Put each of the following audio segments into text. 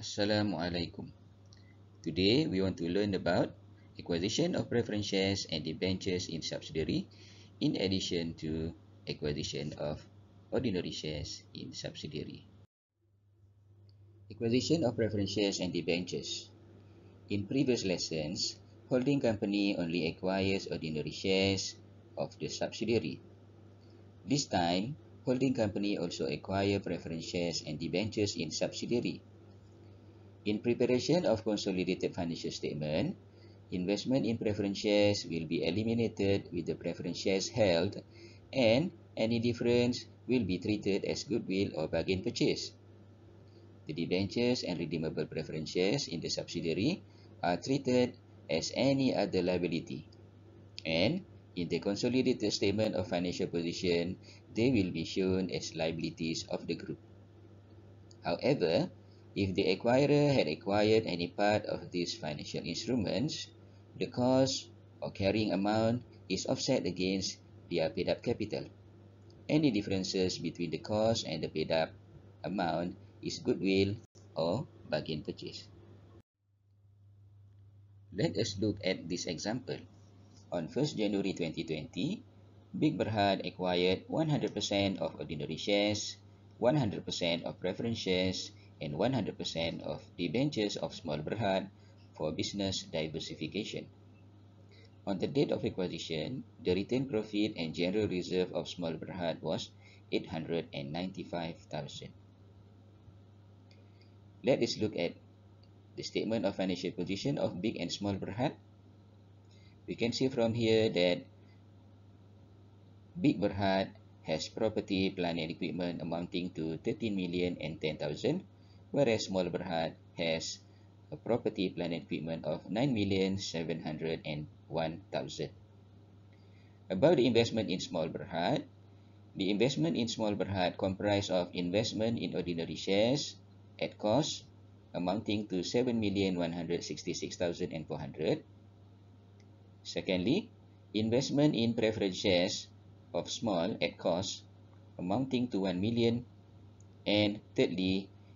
Assalamualaikum. Today we want to learn about acquisition of preferences and debentures in subsidiary in addition to acquisition of ordinary shares in subsidiary. Acquisition of preferences and debentures. In previous lessons, holding company only acquires ordinary shares of the subsidiary. This time, holding company also acquire preferences and debentures in subsidiary. In preparation of consolidated financial statement, investment in preference shares will be eliminated with the preference shares held and any difference will be treated as goodwill or bargain purchase. The debentures and redeemable preference shares in the subsidiary are treated as any other liability. And in the consolidated statement of financial position, they will be shown as liabilities of the group. However, if the acquirer had acquired any part of these financial instruments, the cost or carrying amount is offset against their paid-up capital. Any differences between the cost and the paid-up amount is goodwill or bargain purchase. Let us look at this example. On 1st January 2020, Big Berhad acquired 100% of ordinary shares, 100% of preference shares, and 100% of debentures of small berhad for business diversification. On the date of acquisition, the retained profit and general reserve of small berhad was 895,000. Let us look at the statement of financial position of big and small berhad. We can see from here that Big Berhad has property, plant and equipment amounting to 13 million and 10,000 whereas Small Berhad has a property, plant and equipment of 9,701,000. About the investment in Small Berhad, the investment in Small Berhad comprised of investment in ordinary shares at cost amounting to 7,166,400. Secondly, investment in preference shares of small at cost amounting to 1 million and thirdly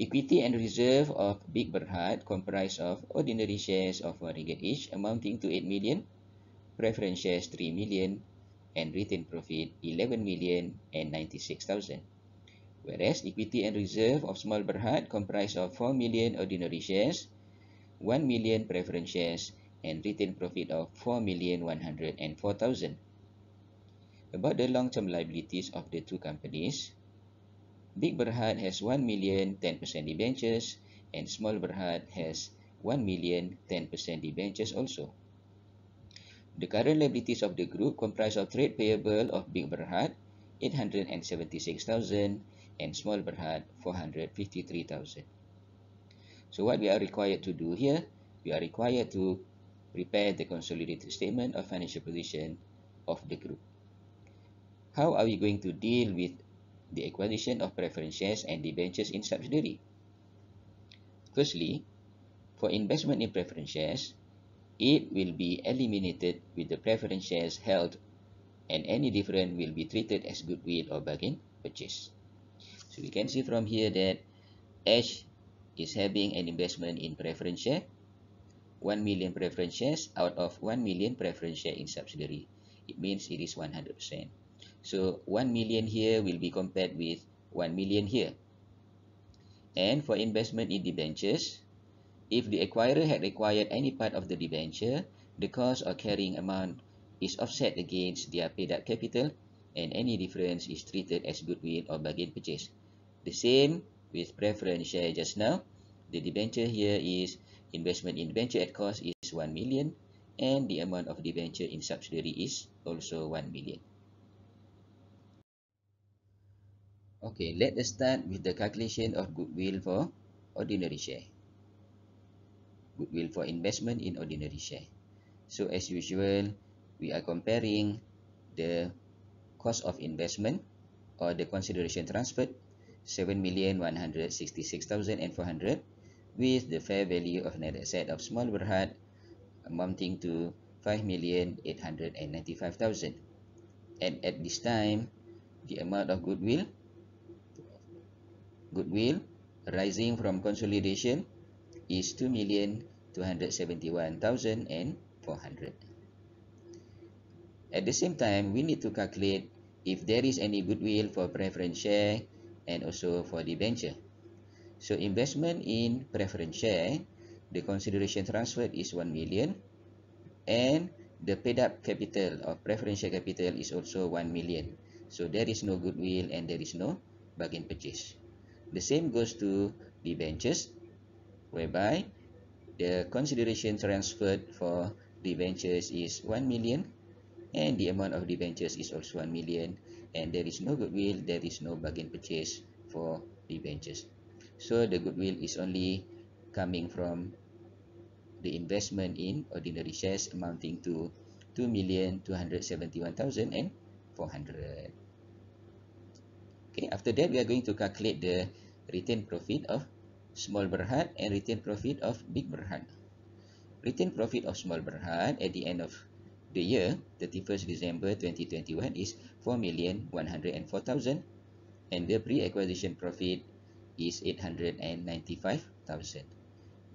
Equity and reserve of Big Berhad comprise of ordinary shares of 1 ringgit each amounting to 8 million, preference shares 3 million, and retained profit 11 million and 96,000. Whereas equity and reserve of Small Berhad comprise of 4 million ordinary shares, 1 million preference shares, and retained profit of 4 million 104,000. About the long-term liabilities of the two companies, Big Berhad has 1 million 10% debentures and Small Berhad has 1 million 10% debentures also. The current liabilities of the group comprise of trade payable of Big Berhad 876,000 and Small Berhad 453,000. So what we are required to do here, we are required to prepare the consolidated statement of financial position of the group. How are we going to deal with the acquisition of preference shares and debentures in subsidiary. Firstly, for investment in preference shares, it will be eliminated with the preference shares held and any difference will be treated as goodwill or bargain purchase. So we can see from here that H is having an investment in preference share, 1 million preference shares out of 1 million preference share in subsidiary. It means it is 100%. So 1 million here will be compared with 1 million here. And for investment in debentures, if the acquirer had acquired any part of the debenture, the cost or carrying amount is offset against their paid-up capital and any difference is treated as goodwill or bargain purchase. The same with preference share just now. The debenture here is investment in debenture at cost is 1 million and the amount of debenture in subsidiary is also 1 million. Okay, let us start with the calculation of goodwill for ordinary share. Goodwill for investment in ordinary share. So as usual, we are comparing the cost of investment or the consideration transferred 7,166,400 with the fair value of net asset of small berhad amounting to 5,895,000 and at this time the amount of goodwill goodwill arising from consolidation is 2,271,400. At the same time, we need to calculate if there is any goodwill for preference share and also for debenture. So investment in preference share, the consideration transferred is 1 million and the paid up capital or preference share capital is also 1 million. So there is no goodwill and there is no bargain purchase. The same goes to the benches, whereby the consideration transferred for the benches is 1 million and the amount of the benches is also 1 million and there is no goodwill, there is no bargain purchase for the benches. So the goodwill is only coming from the investment in ordinary shares amounting to 2,271,400. Okay, after that, we are going to calculate the retained profit of small Berhad and retained profit of big Berhad. Retained profit of small Berhad at the end of the year, 31st December 2021 is 4,104,000 and the pre-acquisition profit is 895,000.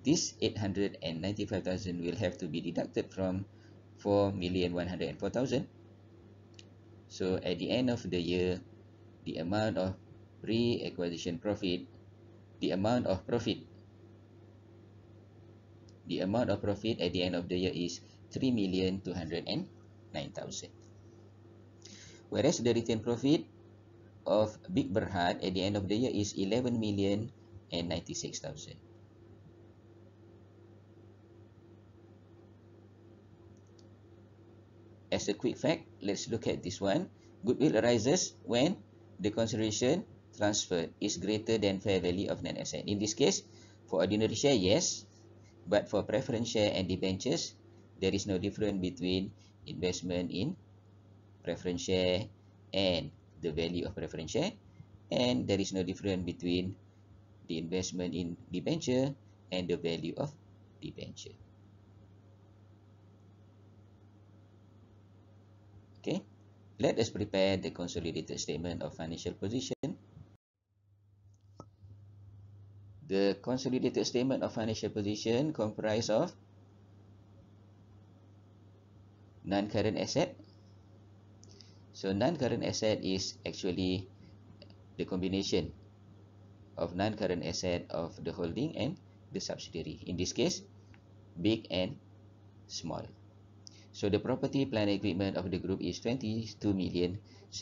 This 895,000 will have to be deducted from 4,104,000. So at the end of the year, the amount of pre-acquisition profit, the amount of profit. The amount of profit at the end of the year is 3,209,000. Whereas the retained profit of Big Berhad at the end of the year is 11,096,000. As a quick fact, let's look at this one. Goodwill arises when the consideration transferred is greater than fair value of net asset. In this case, for ordinary share, yes, but for preference share and debentures, there is no difference between investment in preference share and the value of preference share, and there is no difference between the investment in debenture and the value of debenture. Let us prepare the consolidated statement of financial position. The consolidated statement of financial position comprise of non-current asset. So non-current asset is actually the combination of non-current asset of the holding and the subsidiary. In this case, big and small. So the property, plant equipment of the group is 22,701,000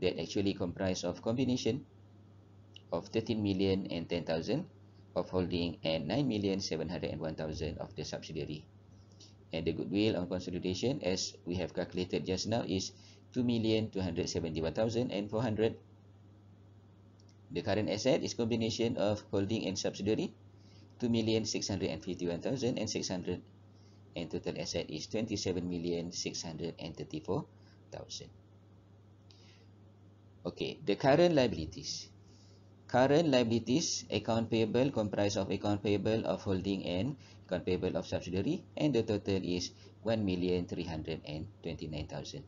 that actually comprise of combination of 13 million and 10,000 of holding and 9,701,000 of the subsidiary. And the goodwill on consolidation as we have calculated just now is 2,271,400. The current asset is combination of holding and subsidiary 2,651,600 and total asset is 27,634,000. Okay, the current liabilities. Current liabilities, account payable comprise of account payable of holding and account payable of subsidiary and the total is 1,329,000.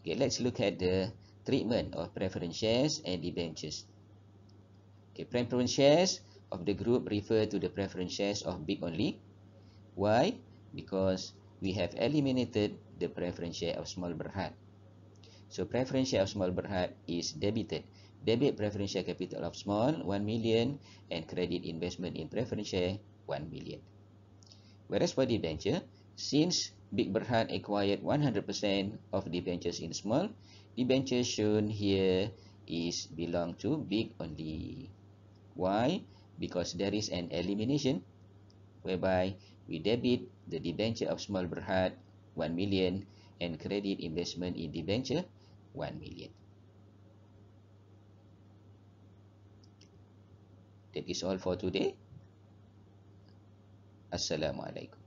Okay, let's look at the treatment of preference shares and debentures. Okay, preference shares of the group refer to the preference shares of big only. Why? because we have eliminated the preference share of small berhad. So preference share of small berhad is debited. Debit preference share capital of small 1 million and credit investment in preference share 1 million. Whereas for debenture, since Big Berhad acquired 100% of debentures in small, debenture shown here is belong to big only. Why? Because there is an elimination whereby we debit the debenture of small berhad 1 million and credit investment in debenture 1 million. That is all for today. Assalamualaikum.